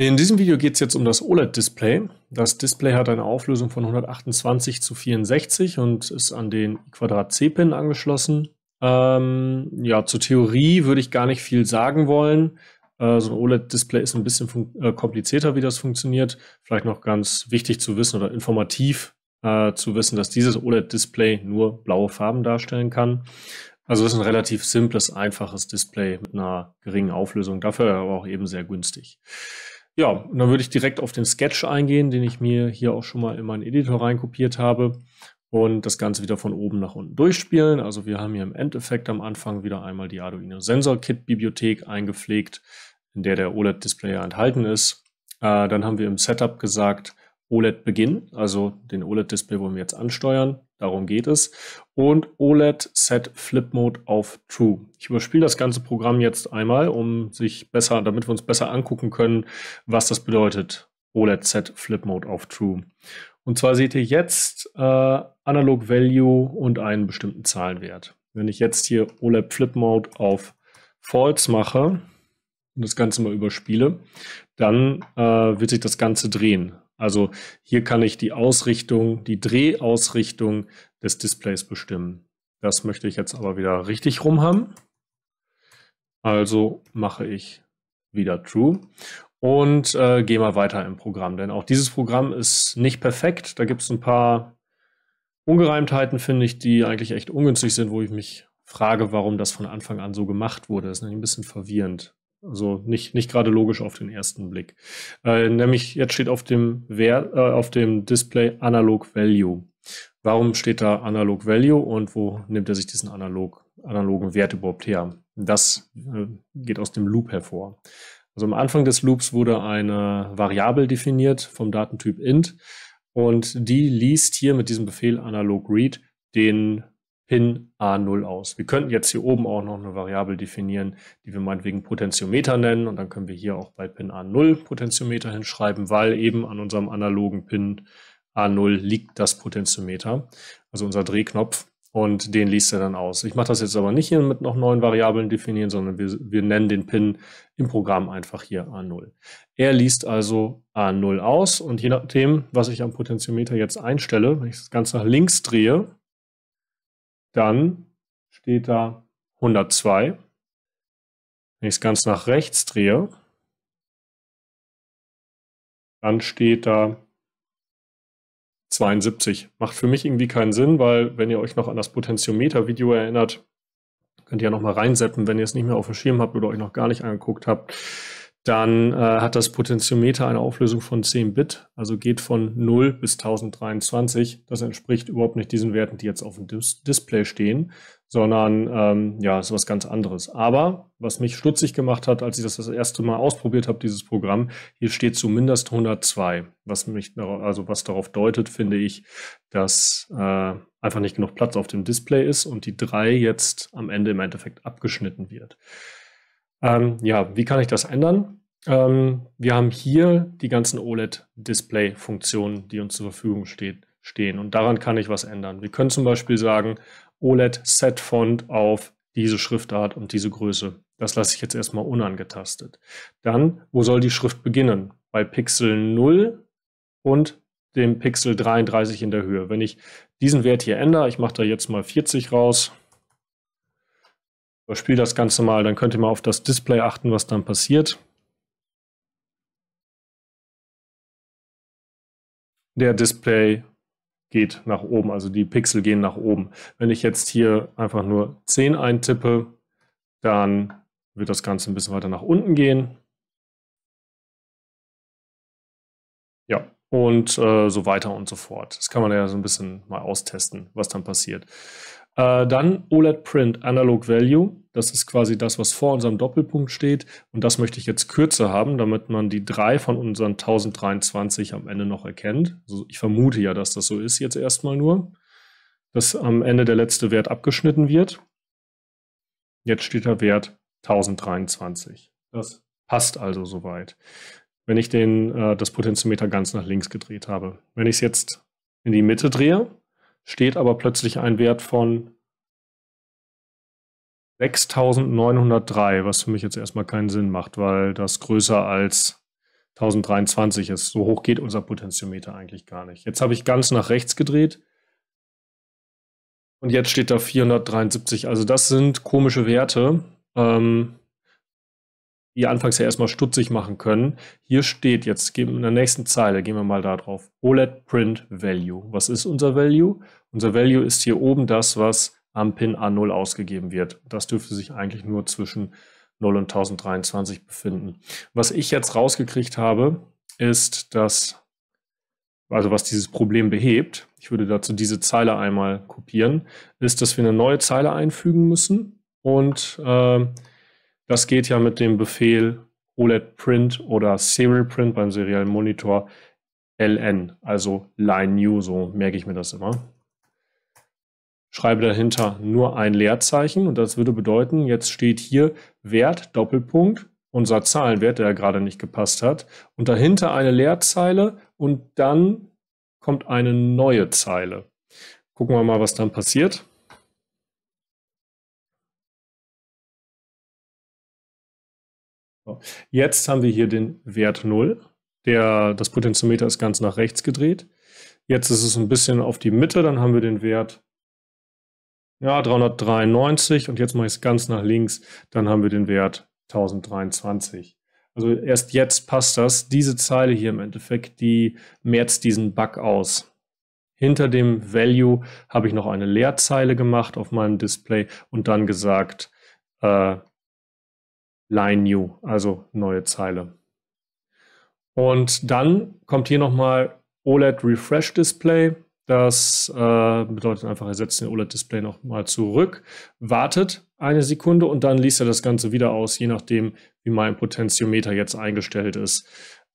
In diesem Video geht es jetzt um das OLED-Display. Das Display hat eine Auflösung von 128 zu 64 und ist an den Quadrat-C-Pin angeschlossen. Ähm, ja, zur Theorie würde ich gar nicht viel sagen wollen. Äh, so ein OLED-Display ist ein bisschen äh, komplizierter, wie das funktioniert. Vielleicht noch ganz wichtig zu wissen oder informativ äh, zu wissen, dass dieses OLED-Display nur blaue Farben darstellen kann. Also es ist ein relativ simples, einfaches Display mit einer geringen Auflösung, dafür aber auch eben sehr günstig. Ja, und dann würde ich direkt auf den Sketch eingehen, den ich mir hier auch schon mal in meinen Editor reinkopiert habe und das Ganze wieder von oben nach unten durchspielen. Also wir haben hier im Endeffekt am Anfang wieder einmal die Arduino Sensor Kit Bibliothek eingepflegt, in der der OLED-Displayer enthalten ist. Äh, dann haben wir im Setup gesagt, OLED beginnen, also den OLED-Display wollen wir jetzt ansteuern. Darum geht es. Und OLED Set Flip Mode auf True. Ich überspiele das ganze Programm jetzt einmal, um sich besser, damit wir uns besser angucken können, was das bedeutet. OLED Set Flip Mode auf True. Und zwar seht ihr jetzt äh, Analog Value und einen bestimmten Zahlenwert. Wenn ich jetzt hier OLED Flip Mode auf False mache und das Ganze mal überspiele, dann äh, wird sich das Ganze drehen. Also hier kann ich die Ausrichtung, die Drehausrichtung des Displays bestimmen. Das möchte ich jetzt aber wieder richtig rum haben. Also mache ich wieder True und äh, gehe mal weiter im Programm. Denn auch dieses Programm ist nicht perfekt. Da gibt es ein paar Ungereimtheiten, finde ich, die eigentlich echt ungünstig sind, wo ich mich frage, warum das von Anfang an so gemacht wurde. Das ist nämlich ein bisschen verwirrend. Also nicht, nicht gerade logisch auf den ersten Blick. Äh, nämlich jetzt steht auf dem, Wert, äh, auf dem Display Analog Value. Warum steht da Analog Value und wo nimmt er sich diesen analog, analogen Wert überhaupt her? Das äh, geht aus dem Loop hervor. Also am Anfang des Loops wurde eine Variable definiert vom Datentyp int und die liest hier mit diesem Befehl analog read den hin A0 aus. Wir könnten jetzt hier oben auch noch eine Variable definieren, die wir meinetwegen Potentiometer nennen und dann können wir hier auch bei Pin A0 Potentiometer hinschreiben, weil eben an unserem analogen Pin A0 liegt das Potentiometer, also unser Drehknopf und den liest er dann aus. Ich mache das jetzt aber nicht hier mit noch neuen Variablen definieren, sondern wir, wir nennen den Pin im Programm einfach hier A0. Er liest also A0 aus und je nachdem, was ich am Potentiometer jetzt einstelle, wenn ich das Ganze nach links drehe, dann steht da 102. Wenn ich es ganz nach rechts drehe, dann steht da 72. Macht für mich irgendwie keinen Sinn, weil wenn ihr euch noch an das Potentiometer-Video erinnert, könnt ihr ja nochmal reinseppen, wenn ihr es nicht mehr auf dem Schirm habt oder euch noch gar nicht angeguckt habt dann äh, hat das Potentiometer eine Auflösung von 10 Bit, also geht von 0 bis 1023. Das entspricht überhaupt nicht diesen Werten, die jetzt auf dem Dis Display stehen, sondern ähm, ja, ist was ganz anderes. Aber was mich stutzig gemacht hat, als ich das das erste Mal ausprobiert habe, dieses Programm, hier steht zumindest 102, was mich also was darauf deutet, finde ich, dass äh, einfach nicht genug Platz auf dem Display ist und die 3 jetzt am Ende im Endeffekt abgeschnitten wird. Ähm, ja, wie kann ich das ändern? Ähm, wir haben hier die ganzen OLED-Display-Funktionen, die uns zur Verfügung steht, stehen. Und daran kann ich was ändern. Wir können zum Beispiel sagen, OLED Set Font auf diese Schriftart und diese Größe. Das lasse ich jetzt erstmal unangetastet. Dann, wo soll die Schrift beginnen? Bei Pixel 0 und dem Pixel 33 in der Höhe. Wenn ich diesen Wert hier ändere, ich mache da jetzt mal 40 raus, Überspiele das Ganze mal, dann könnt ihr mal auf das Display achten, was dann passiert. Der Display geht nach oben, also die Pixel gehen nach oben. Wenn ich jetzt hier einfach nur 10 eintippe, dann wird das Ganze ein bisschen weiter nach unten gehen. Ja, und äh, so weiter und so fort. Das kann man ja so ein bisschen mal austesten, was dann passiert. Äh, dann OLED Print Analog Value. Das ist quasi das, was vor unserem Doppelpunkt steht. Und das möchte ich jetzt kürzer haben, damit man die drei von unseren 1023 am Ende noch erkennt. Also ich vermute ja, dass das so ist jetzt erstmal nur, dass am Ende der letzte Wert abgeschnitten wird. Jetzt steht der Wert 1023. Das passt also soweit. Wenn ich den, äh, das Potentiometer ganz nach links gedreht habe. Wenn ich es jetzt in die Mitte drehe, steht aber plötzlich ein Wert von 6903, was für mich jetzt erstmal keinen Sinn macht, weil das größer als 1023 ist. So hoch geht unser Potentiometer eigentlich gar nicht. Jetzt habe ich ganz nach rechts gedreht. Und jetzt steht da 473. Also das sind komische Werte, ähm, die anfangs ja erstmal stutzig machen können. Hier steht jetzt, in der nächsten Zeile, gehen wir mal da drauf, OLED Print Value. Was ist unser Value? Unser Value ist hier oben das, was am Pin A0 ausgegeben wird. Das dürfte sich eigentlich nur zwischen 0 und 1023 befinden. Was ich jetzt rausgekriegt habe, ist, dass, also was dieses Problem behebt, ich würde dazu diese Zeile einmal kopieren, ist, dass wir eine neue Zeile einfügen müssen und äh, das geht ja mit dem Befehl OLED Print oder Serial Print beim seriellen Monitor LN, also Line New, so merke ich mir das immer schreibe dahinter nur ein Leerzeichen und das würde bedeuten, jetzt steht hier Wert Doppelpunkt, unser Zahlenwert, der gerade nicht gepasst hat, und dahinter eine Leerzeile und dann kommt eine neue Zeile. Gucken wir mal, was dann passiert. Jetzt haben wir hier den Wert 0. Der, das Potentiometer ist ganz nach rechts gedreht. Jetzt ist es ein bisschen auf die Mitte, dann haben wir den Wert 0. Ja, 393 und jetzt mache ich es ganz nach links, dann haben wir den Wert 1023. Also erst jetzt passt das, diese Zeile hier im Endeffekt, die merzt diesen Bug aus. Hinter dem Value habe ich noch eine Leerzeile gemacht auf meinem Display und dann gesagt äh, Line New, also neue Zeile. Und dann kommt hier nochmal OLED Refresh Display. Das äh, bedeutet einfach, er setzt den OLED-Display nochmal zurück, wartet eine Sekunde und dann liest er das Ganze wieder aus, je nachdem, wie mein Potentiometer jetzt eingestellt ist.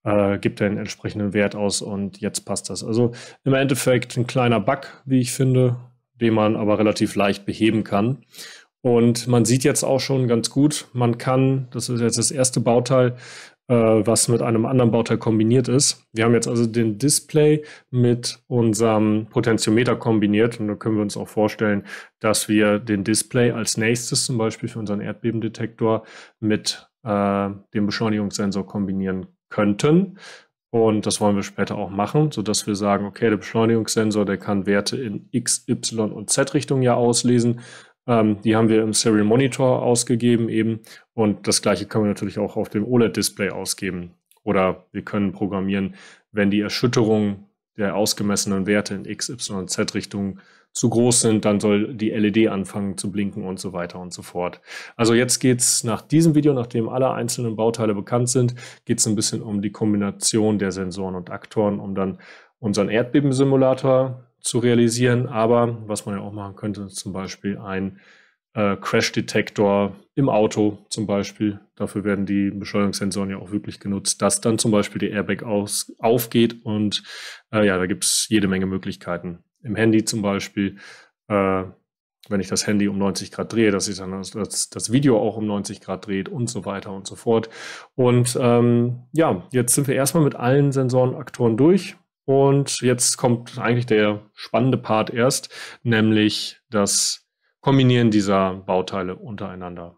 Äh, gibt er einen entsprechenden Wert aus und jetzt passt das. Also im Endeffekt ein kleiner Bug, wie ich finde, den man aber relativ leicht beheben kann. Und man sieht jetzt auch schon ganz gut, man kann, das ist jetzt das erste Bauteil, äh, was mit einem anderen Bauteil kombiniert ist. Wir haben jetzt also den Display mit unserem Potentiometer kombiniert und da können wir uns auch vorstellen, dass wir den Display als nächstes zum Beispiel für unseren Erdbebendetektor mit äh, dem Beschleunigungssensor kombinieren könnten. Und das wollen wir später auch machen, sodass wir sagen, okay, der Beschleunigungssensor, der kann Werte in X, Y und Z-Richtung ja auslesen. Ähm, die haben wir im Serial Monitor ausgegeben eben. Und das gleiche können wir natürlich auch auf dem OLED-Display ausgeben. Oder wir können programmieren, wenn die Erschütterung der ausgemessenen Werte in X, Y, und Z-Richtung zu groß sind, dann soll die LED anfangen zu blinken und so weiter und so fort. Also jetzt geht's nach diesem Video, nachdem alle einzelnen Bauteile bekannt sind, geht's ein bisschen um die Kombination der Sensoren und Aktoren, um dann unseren Erdbebensimulator zu realisieren. Aber was man ja auch machen könnte, ist zum Beispiel ein äh, Crash-Detektor im Auto zum Beispiel. Dafür werden die Beschleunigungssensoren ja auch wirklich genutzt, dass dann zum Beispiel der Airbag aus, aufgeht. Und äh, ja, da gibt es jede Menge Möglichkeiten. Im Handy zum Beispiel, äh, wenn ich das Handy um 90 Grad drehe, dass ich dann das, das, Video auch um 90 Grad dreht und so weiter und so fort. Und ähm, ja, jetzt sind wir erstmal mit allen Sensoren, Aktoren durch und jetzt kommt eigentlich der spannende Part erst, nämlich das Kombinieren dieser Bauteile untereinander.